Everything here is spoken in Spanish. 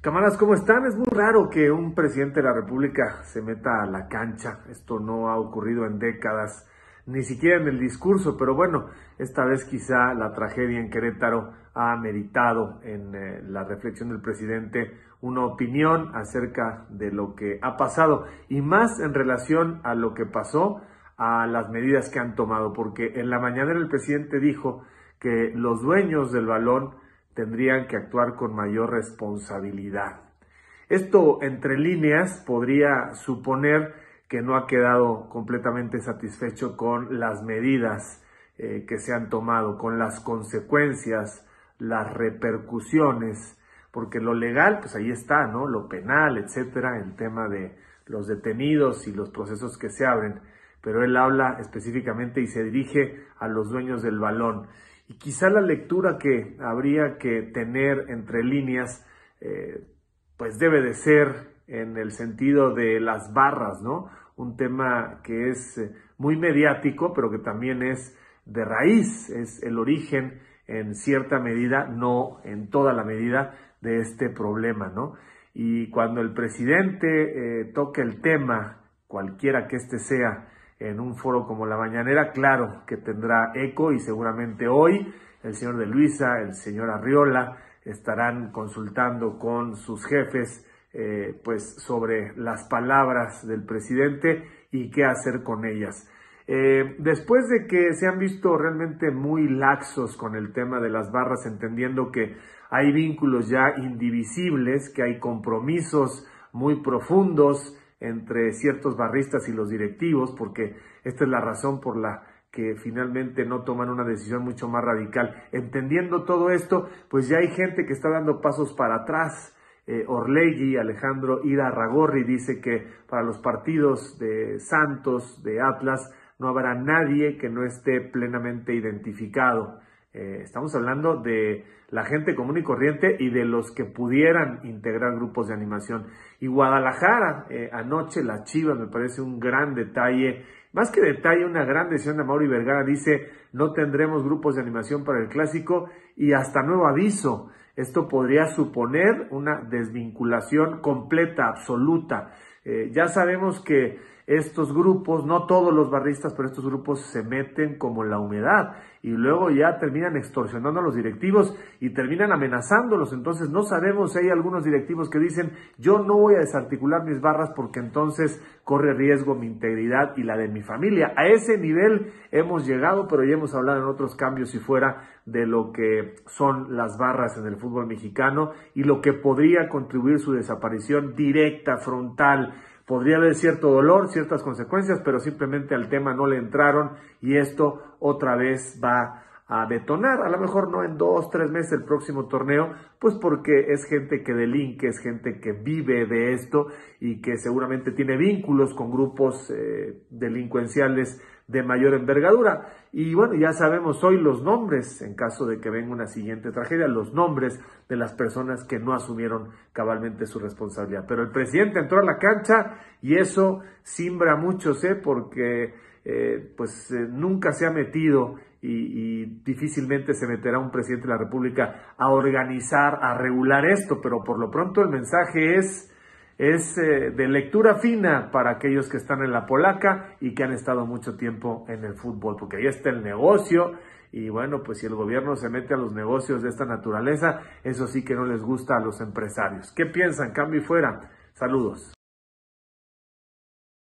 Camaras, ¿cómo están? Es muy raro que un presidente de la República se meta a la cancha. Esto no ha ocurrido en décadas, ni siquiera en el discurso, pero bueno, esta vez quizá la tragedia en Querétaro ha meditado en eh, la reflexión del presidente una opinión acerca de lo que ha pasado y más en relación a lo que pasó, a las medidas que han tomado, porque en la mañana el presidente dijo que los dueños del balón tendrían que actuar con mayor responsabilidad. Esto, entre líneas, podría suponer que no ha quedado completamente satisfecho con las medidas eh, que se han tomado, con las consecuencias, las repercusiones, porque lo legal, pues ahí está, ¿no? Lo penal, etcétera, el tema de los detenidos y los procesos que se abren, pero él habla específicamente y se dirige a los dueños del balón. Y quizá la lectura que habría que tener entre líneas, eh, pues debe de ser en el sentido de las barras, ¿no? Un tema que es eh, muy mediático, pero que también es de raíz, es el origen en cierta medida, no en toda la medida, de este problema, ¿no? Y cuando el presidente eh, toque el tema, cualquiera que éste sea, en un foro como la mañanera, claro que tendrá eco y seguramente hoy el señor de Luisa, el señor Arriola estarán consultando con sus jefes eh, pues sobre las palabras del presidente y qué hacer con ellas. Eh, después de que se han visto realmente muy laxos con el tema de las barras, entendiendo que hay vínculos ya indivisibles, que hay compromisos muy profundos, entre ciertos barristas y los directivos, porque esta es la razón por la que finalmente no toman una decisión mucho más radical. Entendiendo todo esto, pues ya hay gente que está dando pasos para atrás. Eh, Orleggi, Alejandro Ida Ragorri dice que para los partidos de Santos, de Atlas, no habrá nadie que no esté plenamente identificado. Eh, estamos hablando de la gente común y corriente y de los que pudieran integrar grupos de animación. Y Guadalajara, eh, anoche la Chivas me parece un gran detalle, más que detalle, una gran decisión de Mauri Vergara, dice, no tendremos grupos de animación para el clásico y hasta nuevo aviso. Esto podría suponer una desvinculación completa, absoluta. Eh, ya sabemos que estos grupos, no todos los barristas, pero estos grupos se meten como la humedad y luego ya terminan extorsionando a los directivos y terminan amenazándolos. Entonces no sabemos si hay algunos directivos que dicen yo no voy a desarticular mis barras porque entonces corre riesgo mi integridad y la de mi familia. A ese nivel hemos llegado, pero ya hemos hablado en otros cambios si fuera de lo que son las barras en el fútbol mexicano y lo que podría contribuir su desaparición directa, frontal. Podría haber cierto dolor, ciertas consecuencias, pero simplemente al tema no le entraron y esto otra vez va a detonar, a lo mejor no en dos, tres meses el próximo torneo, pues porque es gente que delinque, es gente que vive de esto y que seguramente tiene vínculos con grupos eh, delincuenciales de mayor envergadura. Y bueno, ya sabemos hoy los nombres, en caso de que venga una siguiente tragedia, los nombres de las personas que no asumieron cabalmente su responsabilidad. Pero el presidente entró a la cancha y eso simbra mucho, sé, ¿eh? porque eh, pues nunca se ha metido y, difícilmente se meterá un presidente de la República a organizar, a regular esto, pero por lo pronto el mensaje es, eh, de lectura fina para aquellos que están en la polaca y que han estado mucho tiempo en el fútbol, porque ahí está el negocio y bueno, pues si el gobierno se mete a los negocios de esta naturaleza, eso sí que no les gusta a los empresarios. ¿Qué piensan? Cambio y fuera. Saludos.